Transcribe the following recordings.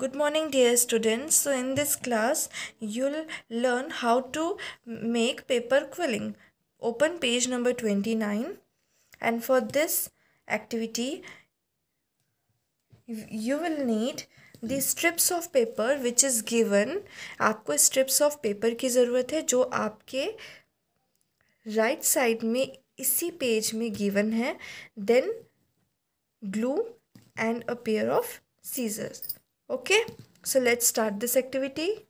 good morning dear students so in this class you'll learn how to make paper quilling open page number 29 and for this activity you will need the strips of paper which is given आपको strips of paper की ज़रूरत है जो आपके right side में इसी page में given है then glue and a pair of scissors okay so let's start this activity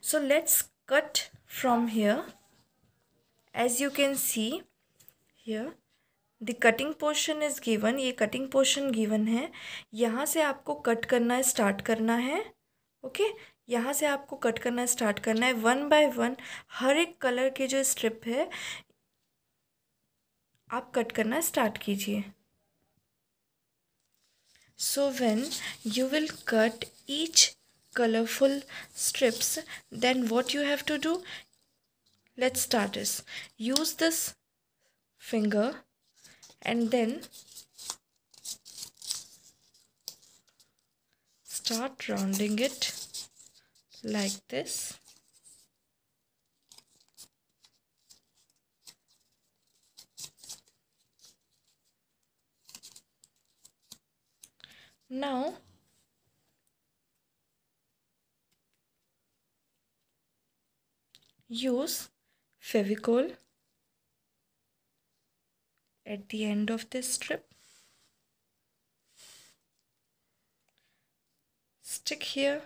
so let's cut from here as you can see here the cutting portion is given ये cutting portion given है यहाँ से आपको cut करना start करना है okay okay? यहाँ से आपको कट करना स्टार्ट करना है वन बाय वन हर एक कलर की जो स्ट्रिप है आप कट करना स्टार्ट कीजिए So when you will cut each colorful strips then what you have to do? Let's start this. Use this finger and then start rounding it like this. now use fevicol at the end of this strip stick here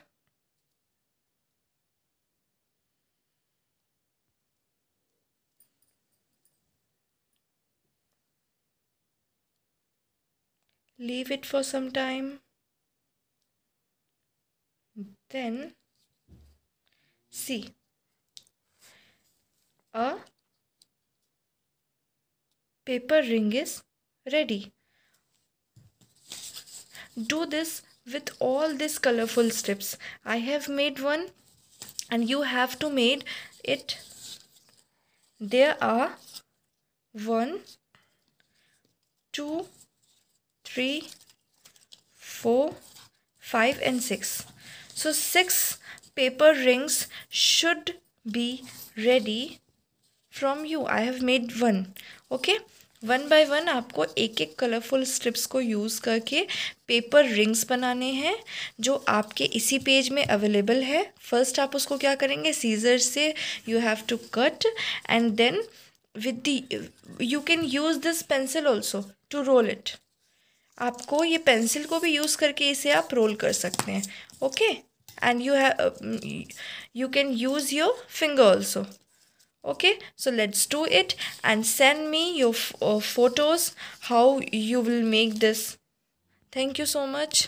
leave it for some time then see a paper ring is ready do this with all these colorful strips i have made one and you have to made it there are one two three four five and six so six paper rings should be ready from you I have made one okay one by one आपको एक एक colourful strips को use करके paper rings बनाने हैं जो आपके इसी पेज में अवेलेबल है फर्स्ट आप उसको क्या करेंगे सीजर से you have to cut and then with do can use this pencil also to roll it आपको ये पेंसिल को भी यूज़ करके इसे आप रोल कर सकते हैं okay and you have you can use your finger also okay so let's do it and send me your photos how you will make this thank you so much